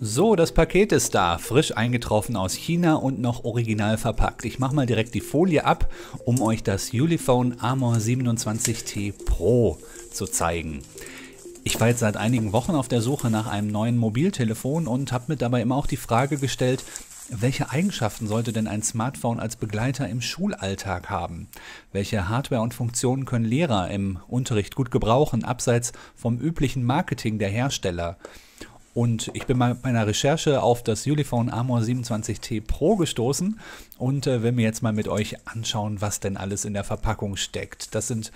So, das Paket ist da, frisch eingetroffen aus China und noch original verpackt. Ich mache mal direkt die Folie ab, um euch das Uliphone Armor 27T Pro zu zeigen. Ich war jetzt seit einigen Wochen auf der Suche nach einem neuen Mobiltelefon und habe mir dabei immer auch die Frage gestellt, welche Eigenschaften sollte denn ein Smartphone als Begleiter im Schulalltag haben? Welche Hardware und Funktionen können Lehrer im Unterricht gut gebrauchen, abseits vom üblichen Marketing der Hersteller? Und ich bin mal bei meiner Recherche auf das Ulefone Armor 27T Pro gestoßen und äh, will mir jetzt mal mit euch anschauen, was denn alles in der Verpackung steckt. Das sind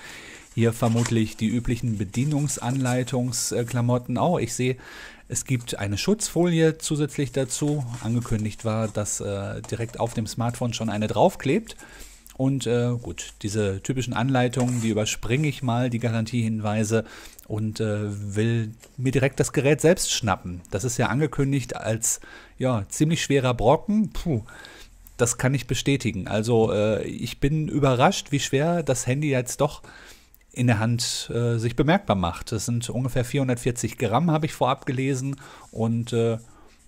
hier vermutlich die üblichen Bedienungsanleitungsklamotten. Oh, ich sehe, es gibt eine Schutzfolie zusätzlich dazu. Angekündigt war, dass äh, direkt auf dem Smartphone schon eine draufklebt. Und äh, gut, diese typischen Anleitungen, die überspringe ich mal, die Garantiehinweise und äh, will mir direkt das Gerät selbst schnappen. Das ist ja angekündigt als ja, ziemlich schwerer Brocken. Puh, das kann ich bestätigen. Also äh, ich bin überrascht, wie schwer das Handy jetzt doch in der Hand äh, sich bemerkbar macht. Das sind ungefähr 440 Gramm, habe ich vorab gelesen. Und äh,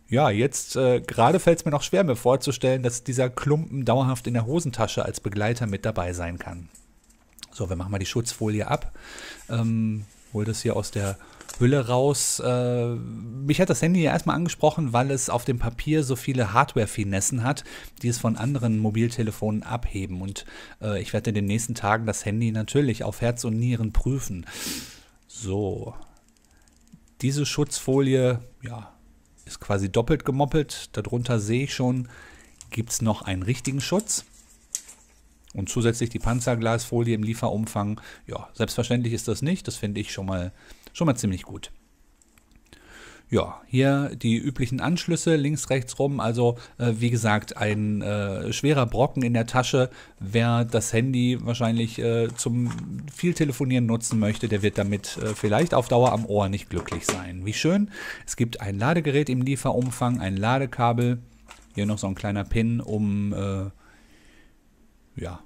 ja, jetzt äh, gerade fällt es mir noch schwer, mir vorzustellen, dass dieser Klumpen dauerhaft in der Hosentasche als Begleiter mit dabei sein kann. So, wir machen mal die Schutzfolie ab. Ähm, hol das hier aus der Hülle raus. Äh, mich hat das Handy ja erstmal angesprochen, weil es auf dem Papier so viele Hardware-Finessen hat, die es von anderen Mobiltelefonen abheben. Und äh, ich werde in den nächsten Tagen das Handy natürlich auf Herz und Nieren prüfen. So. Diese Schutzfolie, ja, ist quasi doppelt gemoppelt. Darunter sehe ich schon, gibt es noch einen richtigen Schutz. Und zusätzlich die Panzerglasfolie im Lieferumfang. Ja, selbstverständlich ist das nicht. Das finde ich schon mal, schon mal ziemlich gut ja, hier die üblichen Anschlüsse links, rechts rum. Also äh, wie gesagt, ein äh, schwerer Brocken in der Tasche. Wer das Handy wahrscheinlich äh, zum viel Telefonieren nutzen möchte, der wird damit äh, vielleicht auf Dauer am Ohr nicht glücklich sein. Wie schön. Es gibt ein Ladegerät im Lieferumfang, ein Ladekabel. Hier noch so ein kleiner Pin, um äh, ja,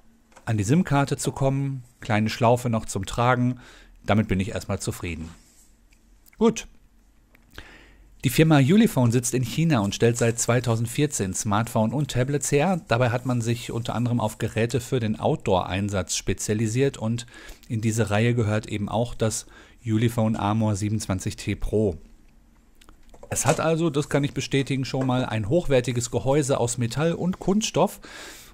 an die SIM-Karte zu kommen. Kleine Schlaufe noch zum Tragen. Damit bin ich erstmal zufrieden. Gut, die Firma Ulifone sitzt in China und stellt seit 2014 Smartphone und Tablets her. Dabei hat man sich unter anderem auf Geräte für den Outdoor-Einsatz spezialisiert und in diese Reihe gehört eben auch das Ulifone Armor 27T Pro. Es hat also, das kann ich bestätigen, schon mal ein hochwertiges Gehäuse aus Metall und Kunststoff.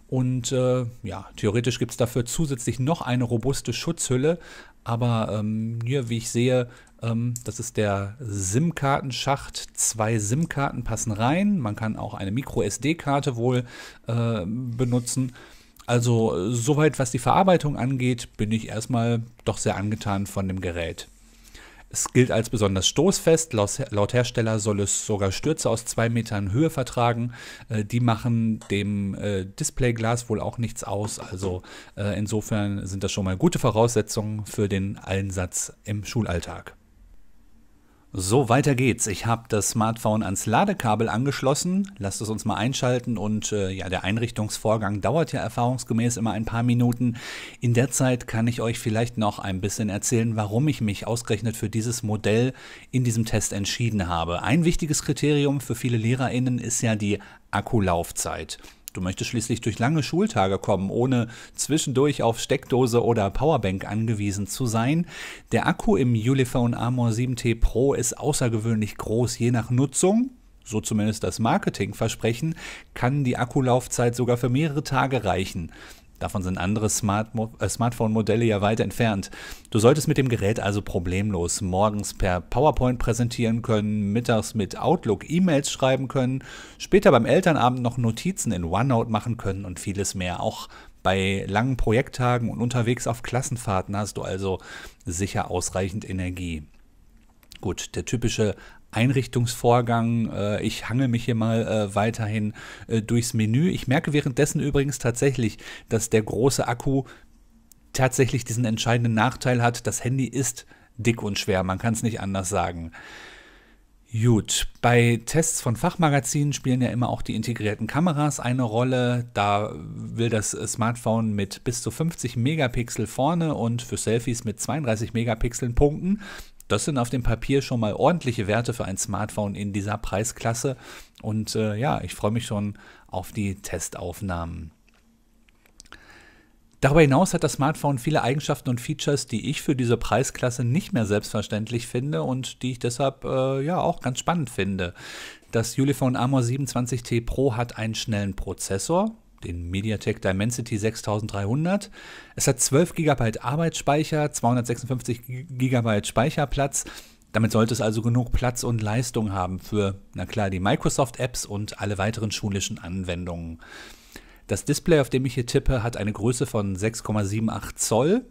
Und äh, ja, theoretisch gibt es dafür zusätzlich noch eine robuste Schutzhülle. Aber ähm, hier, wie ich sehe, ähm, das ist der SIM-Kartenschacht. Zwei SIM-Karten passen rein. Man kann auch eine Micro-SD-Karte wohl äh, benutzen. Also soweit, was die Verarbeitung angeht, bin ich erstmal doch sehr angetan von dem Gerät. Es gilt als besonders stoßfest. Laut Hersteller soll es sogar Stürze aus zwei Metern Höhe vertragen. Äh, die machen dem äh, Displayglas wohl auch nichts aus. Also äh, insofern sind das schon mal gute Voraussetzungen für den Einsatz im Schulalltag. So, weiter geht's. Ich habe das Smartphone ans Ladekabel angeschlossen. Lasst es uns mal einschalten und äh, ja, der Einrichtungsvorgang dauert ja erfahrungsgemäß immer ein paar Minuten. In der Zeit kann ich euch vielleicht noch ein bisschen erzählen, warum ich mich ausgerechnet für dieses Modell in diesem Test entschieden habe. Ein wichtiges Kriterium für viele LehrerInnen ist ja die Akkulaufzeit. Du möchtest schließlich durch lange Schultage kommen, ohne zwischendurch auf Steckdose oder Powerbank angewiesen zu sein. Der Akku im Ulefone Armor 7T Pro ist außergewöhnlich groß, je nach Nutzung so zumindest das Marketingversprechen, kann die Akkulaufzeit sogar für mehrere Tage reichen. Davon sind andere äh, Smartphone-Modelle ja weit entfernt. Du solltest mit dem Gerät also problemlos morgens per PowerPoint präsentieren können, mittags mit Outlook E-Mails schreiben können, später beim Elternabend noch Notizen in OneNote machen können und vieles mehr. Auch bei langen Projekttagen und unterwegs auf Klassenfahrten hast du also sicher ausreichend Energie. Gut, der typische Einrichtungsvorgang. Äh, ich hange mich hier mal äh, weiterhin äh, durchs Menü. Ich merke währenddessen übrigens tatsächlich, dass der große Akku tatsächlich diesen entscheidenden Nachteil hat. Das Handy ist dick und schwer, man kann es nicht anders sagen. Gut, bei Tests von Fachmagazinen spielen ja immer auch die integrierten Kameras eine Rolle. Da will das Smartphone mit bis zu 50 Megapixel vorne und für Selfies mit 32 Megapixeln punkten das sind auf dem Papier schon mal ordentliche Werte für ein Smartphone in dieser Preisklasse. Und äh, ja, ich freue mich schon auf die Testaufnahmen. Darüber hinaus hat das Smartphone viele Eigenschaften und Features, die ich für diese Preisklasse nicht mehr selbstverständlich finde und die ich deshalb äh, ja auch ganz spannend finde. Das Ulifone Armor 27T Pro hat einen schnellen Prozessor, den MediaTek Dimensity 6300. Es hat 12 GB Arbeitsspeicher, 256 GB Speicherplatz. Damit sollte es also genug Platz und Leistung haben für, na klar, die Microsoft-Apps und alle weiteren schulischen Anwendungen. Das Display, auf dem ich hier tippe, hat eine Größe von 6,78 Zoll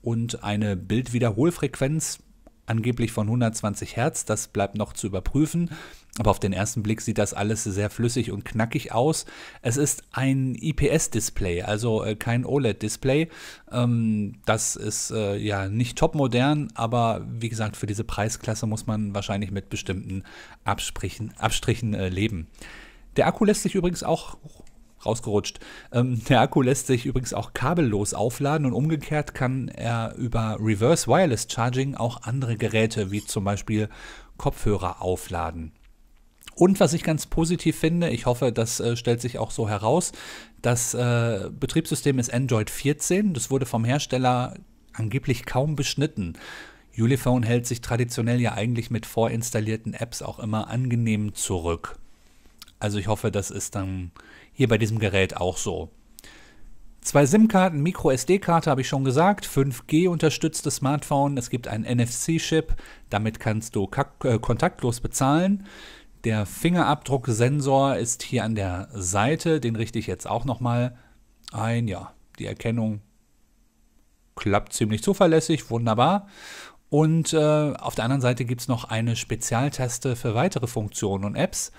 und eine Bildwiederholfrequenz angeblich von 120 Hertz. Das bleibt noch zu überprüfen. Aber auf den ersten Blick sieht das alles sehr flüssig und knackig aus. Es ist ein IPS-Display, also äh, kein OLED-Display. Ähm, das ist äh, ja nicht topmodern, aber wie gesagt, für diese Preisklasse muss man wahrscheinlich mit bestimmten Absprichen, Abstrichen äh, leben. Der Akku lässt sich übrigens auch rausgerutscht. Ähm, der Akku lässt sich übrigens auch kabellos aufladen und umgekehrt kann er über Reverse Wireless Charging auch andere Geräte wie zum Beispiel Kopfhörer aufladen. Und was ich ganz positiv finde, ich hoffe, das äh, stellt sich auch so heraus, das äh, Betriebssystem ist Android 14. Das wurde vom Hersteller angeblich kaum beschnitten. Ulefone hält sich traditionell ja eigentlich mit vorinstallierten Apps auch immer angenehm zurück. Also ich hoffe, das ist dann hier bei diesem Gerät auch so. Zwei SIM-Karten, Micro-SD-Karte habe ich schon gesagt, 5G unterstütztes Smartphone, es gibt einen NFC-Chip, damit kannst du äh, kontaktlos bezahlen. Der Fingerabdrucksensor ist hier an der Seite, den richte ich jetzt auch nochmal ein. Ja, die Erkennung klappt ziemlich zuverlässig, wunderbar. Und äh, auf der anderen Seite gibt es noch eine Spezialtaste für weitere Funktionen und Apps.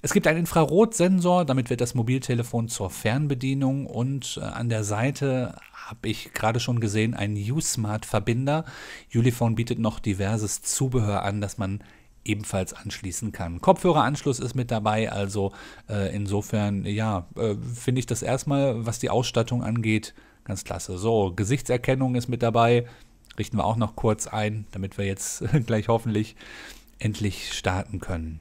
Es gibt einen Infrarotsensor, damit wird das Mobiltelefon zur Fernbedienung und äh, an der Seite habe ich gerade schon gesehen ein U-Smart-Verbinder. Uliphone bietet noch diverses Zubehör an, das man ebenfalls anschließen kann. Kopfhöreranschluss ist mit dabei, also äh, insofern, ja, äh, finde ich das erstmal, was die Ausstattung angeht, ganz klasse. So, Gesichtserkennung ist mit dabei, richten wir auch noch kurz ein, damit wir jetzt gleich hoffentlich endlich starten können.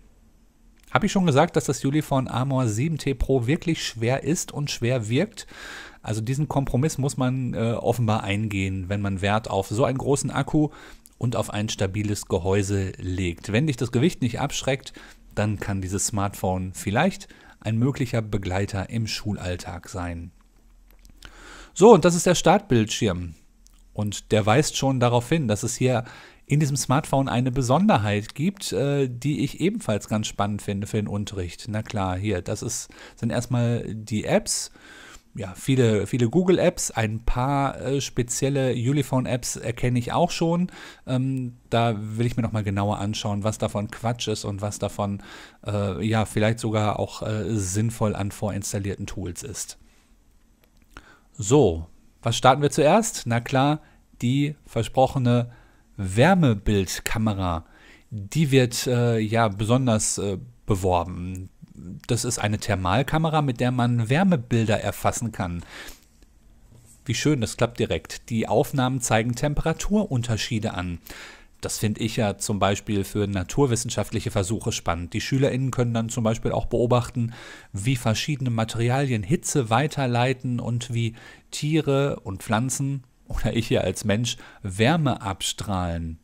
Habe ich schon gesagt, dass das Ulefone Armor 7T Pro wirklich schwer ist und schwer wirkt? Also diesen Kompromiss muss man äh, offenbar eingehen, wenn man Wert auf so einen großen Akku und auf ein stabiles Gehäuse legt. Wenn dich das Gewicht nicht abschreckt, dann kann dieses Smartphone vielleicht ein möglicher Begleiter im Schulalltag sein. So, und das ist der Startbildschirm. Und der weist schon darauf hin, dass es hier in diesem Smartphone eine Besonderheit gibt, äh, die ich ebenfalls ganz spannend finde für den Unterricht. Na klar, hier, das ist, sind erstmal die Apps ja, viele, viele Google-Apps, ein paar äh, spezielle Uliphone-Apps erkenne ich auch schon. Ähm, da will ich mir nochmal genauer anschauen, was davon Quatsch ist und was davon äh, ja vielleicht sogar auch äh, sinnvoll an vorinstallierten Tools ist. So, was starten wir zuerst? Na klar, die versprochene Wärmebildkamera. Die wird äh, ja besonders äh, beworben das ist eine Thermalkamera, mit der man Wärmebilder erfassen kann. Wie schön, das klappt direkt. Die Aufnahmen zeigen Temperaturunterschiede an. Das finde ich ja zum Beispiel für naturwissenschaftliche Versuche spannend. Die SchülerInnen können dann zum Beispiel auch beobachten, wie verschiedene Materialien Hitze weiterleiten und wie Tiere und Pflanzen oder ich hier als Mensch Wärme abstrahlen.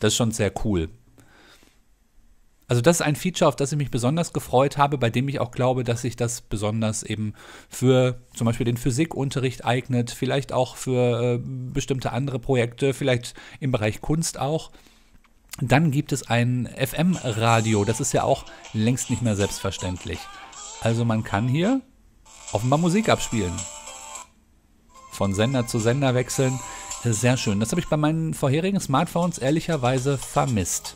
Das ist schon sehr cool. Also das ist ein Feature, auf das ich mich besonders gefreut habe, bei dem ich auch glaube, dass sich das besonders eben für zum Beispiel den Physikunterricht eignet, vielleicht auch für äh, bestimmte andere Projekte, vielleicht im Bereich Kunst auch. Dann gibt es ein FM-Radio, das ist ja auch längst nicht mehr selbstverständlich. Also man kann hier offenbar Musik abspielen. Von Sender zu Sender wechseln, sehr schön. Das habe ich bei meinen vorherigen Smartphones ehrlicherweise vermisst.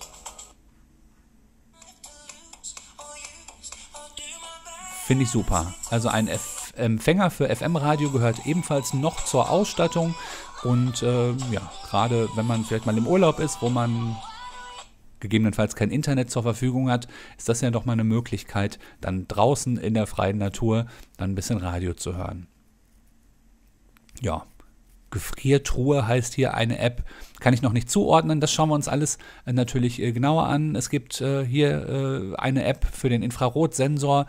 Finde ich super. Also ein F Empfänger für FM-Radio gehört ebenfalls noch zur Ausstattung. Und äh, ja, gerade wenn man vielleicht mal im Urlaub ist, wo man gegebenenfalls kein Internet zur Verfügung hat, ist das ja doch mal eine Möglichkeit, dann draußen in der freien Natur dann ein bisschen Radio zu hören. Ja, Gefriertruhe heißt hier eine App. Kann ich noch nicht zuordnen. Das schauen wir uns alles äh, natürlich äh, genauer an. Es gibt äh, hier eine App für den Infrarotsensor.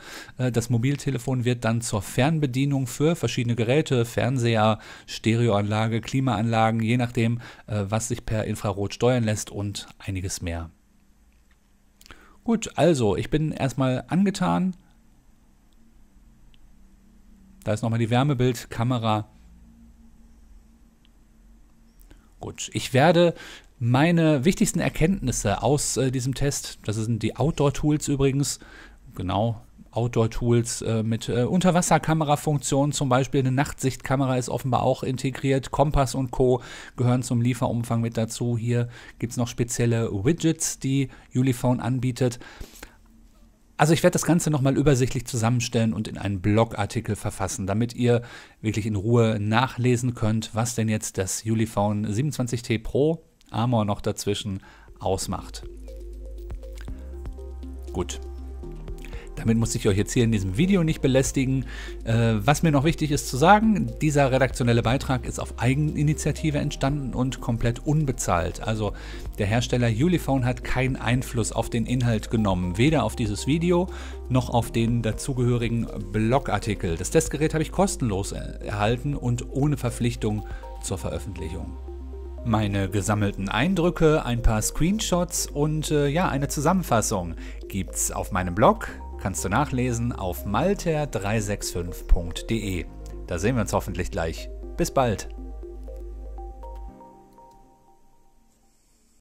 das Mobiltelefon wird dann zur Fernbedienung für verschiedene Geräte, Fernseher, Stereoanlage, Klimaanlagen, je nachdem, was sich per Infrarot steuern lässt und einiges mehr. Gut, also ich bin erstmal angetan. Da ist nochmal die Wärmebildkamera. Gut, ich werde meine wichtigsten Erkenntnisse aus äh, diesem Test, das sind die Outdoor-Tools übrigens, genau, Outdoor-Tools äh, mit äh, Unterwasserkamerafunktionen, zum Beispiel eine Nachtsichtkamera ist offenbar auch integriert. Kompass und Co. gehören zum Lieferumfang mit dazu. Hier gibt es noch spezielle Widgets, die Uliphone anbietet. Also ich werde das Ganze nochmal übersichtlich zusammenstellen und in einen Blogartikel verfassen, damit ihr wirklich in Ruhe nachlesen könnt, was denn jetzt das Uliphone 27T Pro Armor noch dazwischen ausmacht. Gut, damit muss ich euch jetzt hier in diesem Video nicht belästigen. Äh, was mir noch wichtig ist zu sagen, dieser redaktionelle Beitrag ist auf Eigeninitiative entstanden und komplett unbezahlt. Also der Hersteller Uliphone hat keinen Einfluss auf den Inhalt genommen, weder auf dieses Video noch auf den dazugehörigen Blogartikel. Das Testgerät habe ich kostenlos äh, erhalten und ohne Verpflichtung zur Veröffentlichung meine gesammelten Eindrücke, ein paar Screenshots und äh, ja, eine Zusammenfassung gibt's auf meinem Blog kannst du nachlesen auf malter365.de. Da sehen wir uns hoffentlich gleich. Bis bald!